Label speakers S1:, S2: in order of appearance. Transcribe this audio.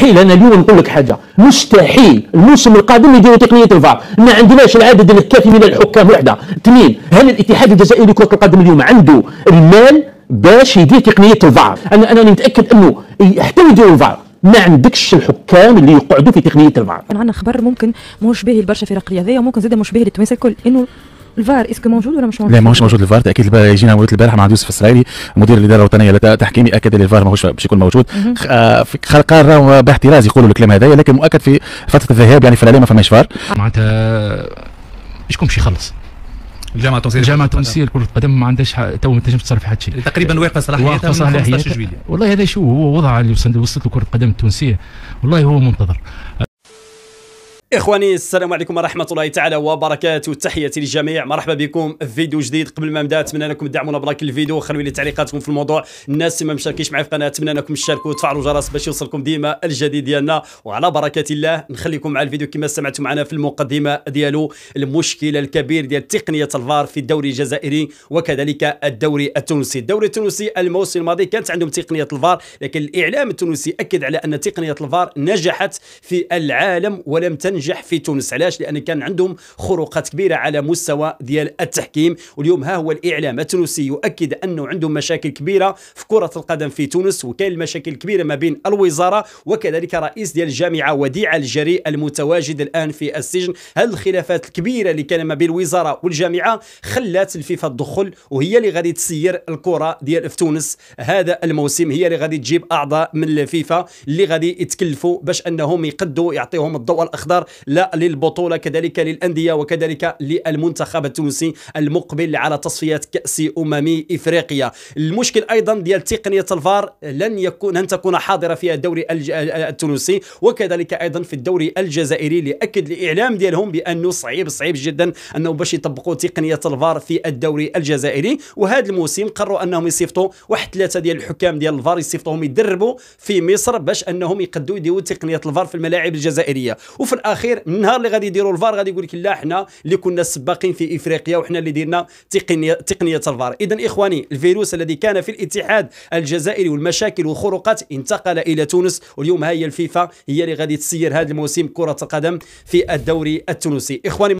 S1: مستحيل انا اليوم نقول لك حاجه مستحيل الموسم القادم يديروا تقنيه الفار ما عندناش العدد الكافي من الحكام وحده اثنين هل الاتحاد الجزائري لكره القدم اليوم عنده المال باش يدير تقنيه الفار انا انا متاكد انه حتى يديروا الفار ما عندكش الحكام اللي يقعدوا في تقنيه الفار عندنا خبر ممكن مش باهي لبرشا فرق رياضيه وممكن زاد مش باهي للتوانسه الكل انه الفار اسكو موجود ولا مش موجود؟ لا ماهوش موجود الفار تاكيد يجينا مولود البارح مع يوسف السرايلي مدير الاداره الوطنيه للتحكيم اكد ان الفار ماهوش باش يكون موجود آه، قرار باحتراز يقولوا الكلام هذايا لكن مؤكد في فتره الذهاب يعني في العلامه فماش فار معناتها شكون باش يخلص؟ الجامعه التونسيه الجامعه التونسيه لكرة القدم ما عندهاش تو ما تنجمش تصرف حتى شيء تقريبا واقفه 15 صلاحيتها والله هذا شو هو وضع اللي وصلت له كره القدم التونسيه والله هو منتظر اخواني السلام عليكم ورحمه الله تعالى وبركاته تحياتي للجميع مرحبا بكم في فيديو جديد قبل ما نبدا اتمنى انكم تدعمونا بلايك الفيديو وخلوا لي تعليقاتكم في الموضوع الناس اللي ما مشاركينش معايا في القناه اتمنى انكم تشاركوا وتفعلوا الجرس باش يوصلكم ديما الجديد ديالنا وعلى بركه الله نخليكم مع الفيديو كما سمعتم معنا في المقدمه ديالو المشكله الكبير ديال تقنيه الفار في الدوري الجزائري وكذلك الدوري التونسي الدوري التونسي الموسم الماضي كانت عندهم تقنيه الفار لكن الاعلام التونسي اكد على ان تقنيه الفار نجحت في العالم ولم تنجح نجح في تونس علاش لان كان عندهم خروقات كبيره على مستوى ديال التحكيم واليوم ها هو الاعلام التونسي يؤكد انه عندهم مشاكل كبيره في كره القدم في تونس وكاين المشاكل كبيره ما بين الوزاره وكذلك رئيس ديال الجامعه وديع الجري المتواجد الان في السجن هذه الخلافات الكبيره اللي كان ما بين الوزاره والجامعه خلات الفيفا تدخل وهي اللي غادي تسير الكره ديال في تونس هذا الموسم هي اللي غادي تجيب اعضاء من الفيفا اللي غادي يتكلفوا باش انهم يقدوا يعطيهم الضوء الاخضر لا للبطولة كذلك للأندية وكذلك للمنتخب التونسي المقبل على تصفيات كأس أمم إفريقيا المشكل أيضا ديال تقنية الفار لن يكون لن تكون حاضرة فيها الدوري التونسي وكذلك أيضا في الدوري الجزائري لأكد الإعلام ديالهم بأنه صعيب صعيب جدا أنه باش يطبقوا تقنية الفار في الدوري الجزائري وهذا الموسم قرروا أنهم يصيفطوا واحد ثلاثة ديال الحكام ديال الفار يصيفطوهم يدربوا في مصر باش أنهم يقدوا يديروا تقنية الفار في الملاعب الجزائرية وفي الآخر الاخير من النهار اللي غادي يديروا الفار غادي يقول لك لا حنا اللي كنا السباقين في افريقيا وحنا اللي ديرنا تقنيه تقنيه الفار اذا اخواني الفيروس الذي كان في الاتحاد الجزائري والمشاكل والخروقات انتقل الى تونس واليوم ها هي الفيفا هي اللي غادي تسير هذا الموسم كره القدم في الدوري التونسي اخواني